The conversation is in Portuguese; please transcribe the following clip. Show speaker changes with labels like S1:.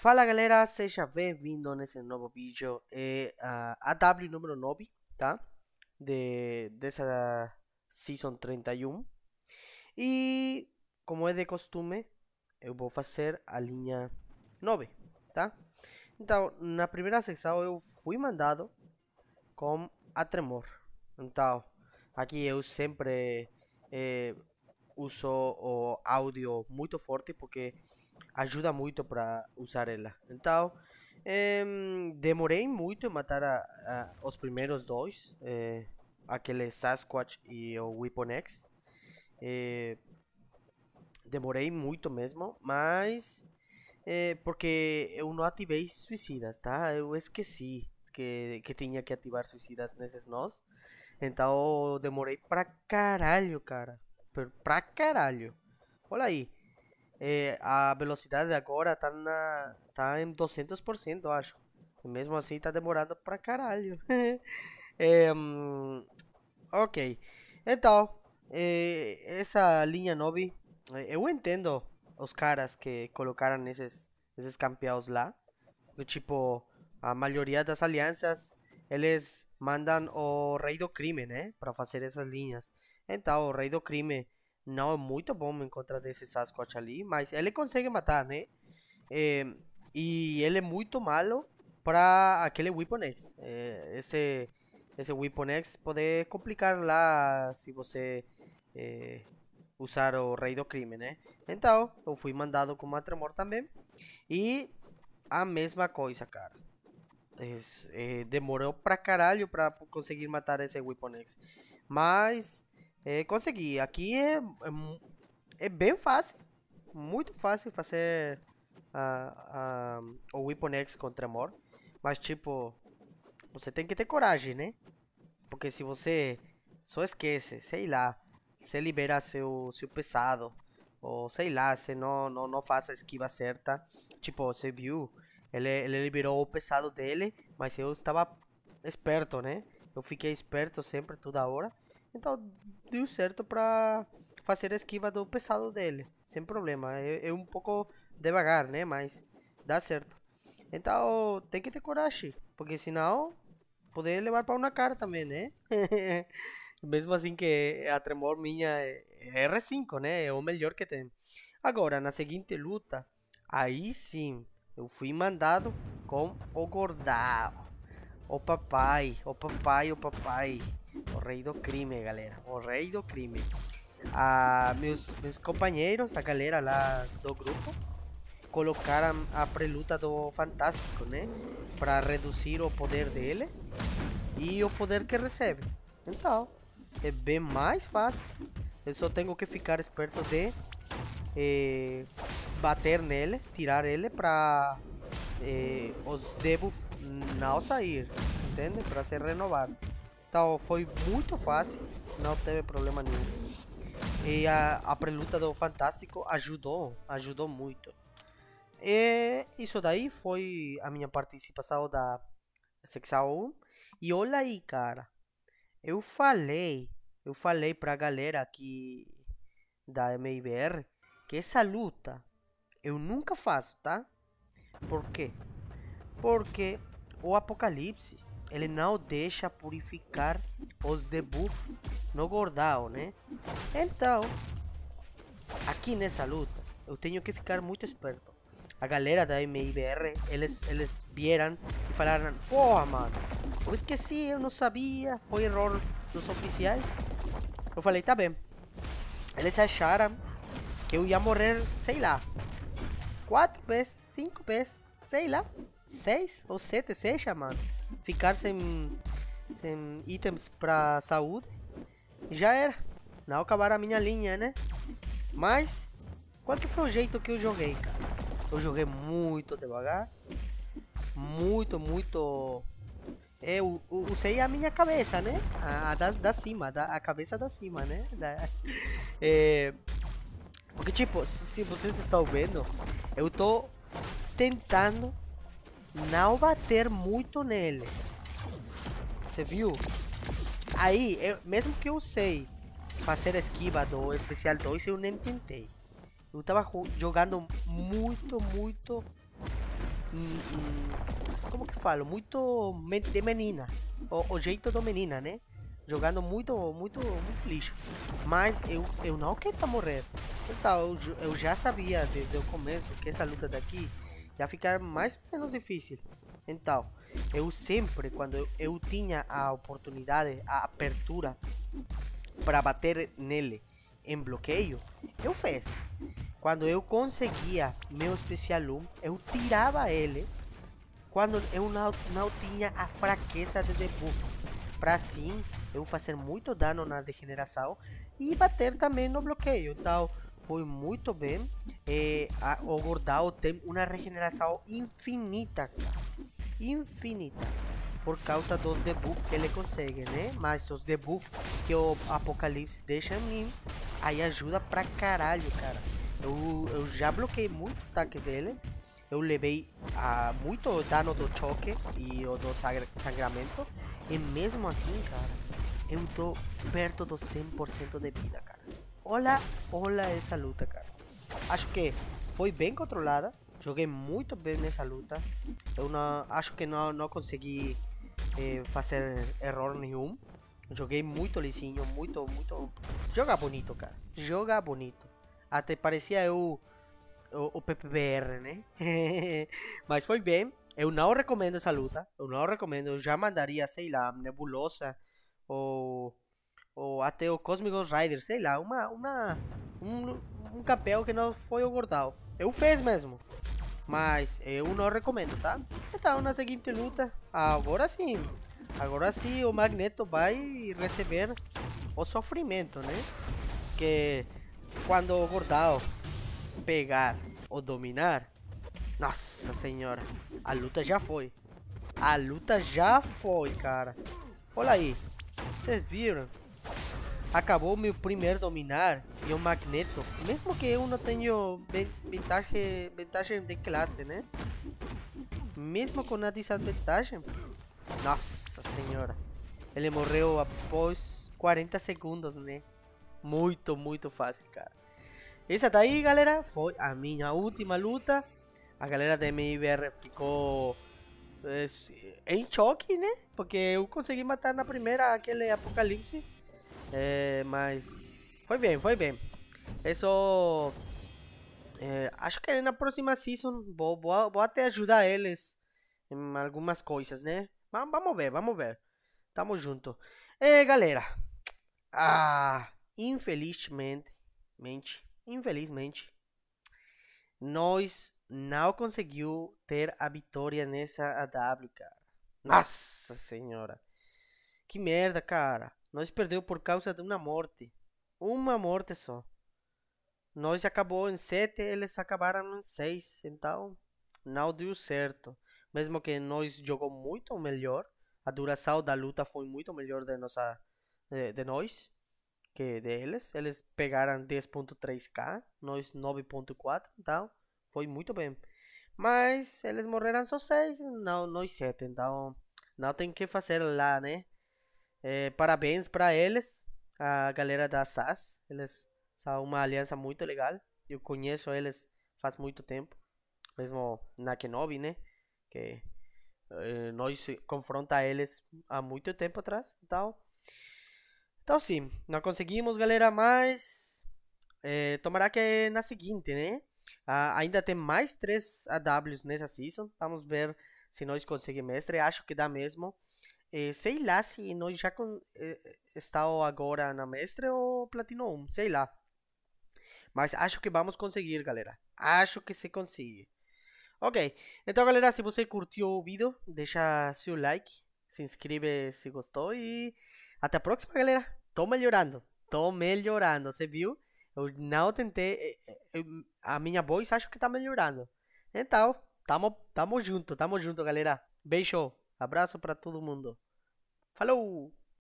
S1: Fala galera, seja bem-vindo nesse novo vídeo, é a AW número 9, tá? De, dessa Season 31 E como é de costume, eu vou fazer a linha 9, tá? Então, na primeira secção eu fui mandado com a Tremor Então, aqui eu sempre é, uso o áudio muito forte porque ajuda muito para usar ela. Então, demorei muito em matar a, a, os primeiros dois, é, eh, aquele Sasquatch e o Weapon É, eh, demorei muito mesmo, mas é, eh, porque eu não ativei suicidas, tá? Eu esqueci que, que tinha que ativar suicidas nesses nós. Então demorei pra caralho, cara. Pra caralho. Olha aí é, a velocidade agora tá, na, tá em 200%, acho. E mesmo assim tá demorado pra caralho. é, ok. Então, é, essa linha 9, eu entendo os caras que colocaram esses, esses campeões lá. Tipo, a maioria das alianças, eles mandam o rei do crime, né? Pra fazer essas linhas. Então, o rei do crime não é muito bom encontrar desse Sasquatch ali, mas ele consegue matar, né? É, e ele é muito malo para aquele Weapon X. É, eh, esse, esse Weapon X pode complicar lá se você é, usar o Rei do Crime, né? Então, eu fui mandado com uma tremor também. E a mesma coisa, cara. É, é, demorou pra caralho pra conseguir matar esse Weapon X. Mas é, Aqui é, é, é, bem fácil, muito fácil fazer o Weapon o contra Mor. Mas tipo, você tem que ter coragem, né? Porque se você só esquece, sei lá, você libera seu, seu pesado, ou sei lá, você não, não, não faz a esquiva certa. Tipo, você viu, ele, ele liberou o pesado dele, mas eu estava esperto, né? Eu fiquei esperto sempre, toda hora. Então deu certo para fazer a esquiva do pesado dele, sem problema. É, é, um pouco devagar, né? Mas dá certo. Então tem que ter coragem, porque senão poderia levar para uma cara também, né? Mesmo assim que a tremor minha é, é R5, né? É o melhor que tem. Agora, na seguinte luta, aí sim, eu fui mandado com o Gordão. O papai, o papai, o papai. O rei do crime, galera. O rei do crime. Ah, meus, meus companheiros, a galera lá do grupo, colocaram a preluta do Fantástico, né? Para reduzir o poder dele e o poder que recebe. Então, é bem mais fácil. Eu só tenho que ficar esperto de eh, bater nele, tirar ele pra eh, os debuffs não sair, entende? Para ser renovado. Então foi muito fácil, não teve problema nenhum. E a, a preluta do Fantástico ajudou, ajudou muito. E isso daí foi a minha participação da secção 1. E olha aí, cara. Eu falei, eu falei pra galera aqui da MIBR que essa luta eu nunca faço, tá? Por quê? Porque o Apocalipse ele não deixa purificar os debuffs no gordão, né? Então, aqui nessa luta, eu tenho que ficar muito esperto. A galera da MIBR, eles, eles vieram e falaram, porra, mano, eu esqueci, eu não sabia, foi erro dos oficiais. Eu falei, tá bem. Eles acharam que eu ia morrer, sei lá, quatro vezes, cinco vezes, sei lá, seis ou sete, seja, mano. Ficar sem, sem itens pra saúde, já era. Não acabar a minha linha, né? Mas, qual que foi o jeito que eu joguei, cara? Eu joguei muito devagar. Muito, muito... É, eu, usei a minha cabeça, né? A, a da, da cima, da, a cabeça da cima, né? Da, é, porque, tipo, se, vocês estão vendo, eu tô tentando não bater muito nele. Você viu? Aí, eu, mesmo que eu sei fazer a esquiva do especial 2, eu nem tentei. Eu tava jogando muito, muito... Hum, hum, como que falo? Muito de menina. O, o jeito do menina, né? Jogando muito, muito, muito lixo. Mas eu, eu não quero morrer. Então, eu já sabia desde o começo que essa luta daqui ia ficar mais ou menos difícil. Então, eu sempre, quando eu tinha a oportunidade, a apertura para bater nele em bloqueio, eu fiz. Quando eu conseguia meu especial 1, eu tirava ele quando eu não, não tinha a fraqueza de debuff. Para assim, eu fazer muito dano na degeneração e bater também no bloqueio. Então, foi muito bem. E eh, a, o Gordal tem uma regeneração infinita, Infinita. Por causa dos debuffs que ele consegue, né? Eh, Mas os debuffs que o Apocalipse deixa em mim, aí ajuda pra caralho, cara. Eu, eu já bloqueei muito o ataque dele. Eu levei a, muito dano do choque e o do sangramento. E mesmo assim, cara, eu tô perto dos 100% de vida, cara. Olha, olha essa luta, cara. Acho que foi bem controlada. Joguei muito bem nessa luta. Eu não, acho que não, não consegui eh, fazer erro nenhum. Joguei muito lisinho, muito, muito... Joga bonito, cara. Joga bonito. Até parecia eu... O, o PPBR, né? Mas foi bem. Eu não recomendo essa luta. Eu não recomendo. Eu já mandaria, sei lá, Nebulosa ou ou até o Cosmic Ghost Rider, sei lá, uma, uma, um, um campeão que não foi o Gordal. Eu fiz mesmo, mas eu não recomendo, tá? Então, na seguinte luta, agora sim, agora sim o Magneto vai receber o sofrimento, né? Que quando o Gordal pegar ou dominar, nossa senhora, a luta já foi. A luta já foi, cara. Olha aí. Vocês viram? Acabó mi primer dominar y un Magneto. Mesmo que uno tenga ventaja vantagem, de clase né? ¿eh? Mesmo con a desvantagem. Pues, Nossa senhora. Ele morreu após 40 segundos, né? muy muy fácil, cara. Esa daí, galera, foi a minha última luta. A galera de MIBR ficou pues, en choque, né? Porque eu consegui matar na primeira aquel apocalipse. É, mas foi bem, foi bem. Isso. É, é, acho que na próxima season vou, vou, vou até ajudar eles em algumas coisas, né? vamos ver, vamos ver. Tamo junto. É, galera. Ah, infelizmente, mente, infelizmente, nós não conseguiu ter a vitória nessa AW, cara. Nossa senhora. Que merda, cara. Nós perdeu por causa de uma morte. Uma morte só. Nós acabou em sete, eles acabaram em seis. Então, não deu certo. Mesmo que nós jogou muito melhor, a duração da luta foi muito melhor de nossa de, de nós que deles. Eles pegaram 10.3k, nós 9.4, então foi muito bem. Mas eles morreram só 6, não, nós 7, então não tem que fazer lá, né? É, parabéns para eles, a galera da SAS. Eles são uma aliança muito legal. Eu conheço eles faz muito tempo, mesmo na Kenobi, né? Que é, nós confronta eles há muito tempo atrás. Então, então sim, não conseguimos, galera, mas é, eh, tomará que na seguinte, né? Ah, ainda tem mais três AWs nessa season. Vamos ver se nós conseguimos mestre. Acho que dá mesmo. É, eh, sei lá se nós já com, é, eh, eh, agora na mestre ou Platino 1, sei lá. Mas acho que vamos conseguir, galera. Acho que se consegue. Ok, então galera, se você curtiu o vídeo, deixa seu like, se inscreve se gostou e até a próxima, galera. Tô melhorando, tô melhorando, você viu? Eu não tentei, a minha voz acho que tá melhorando. Então, tamo, tamo junto, tamo junto, galera. Beijo. Abraço para todo mundo. Falou!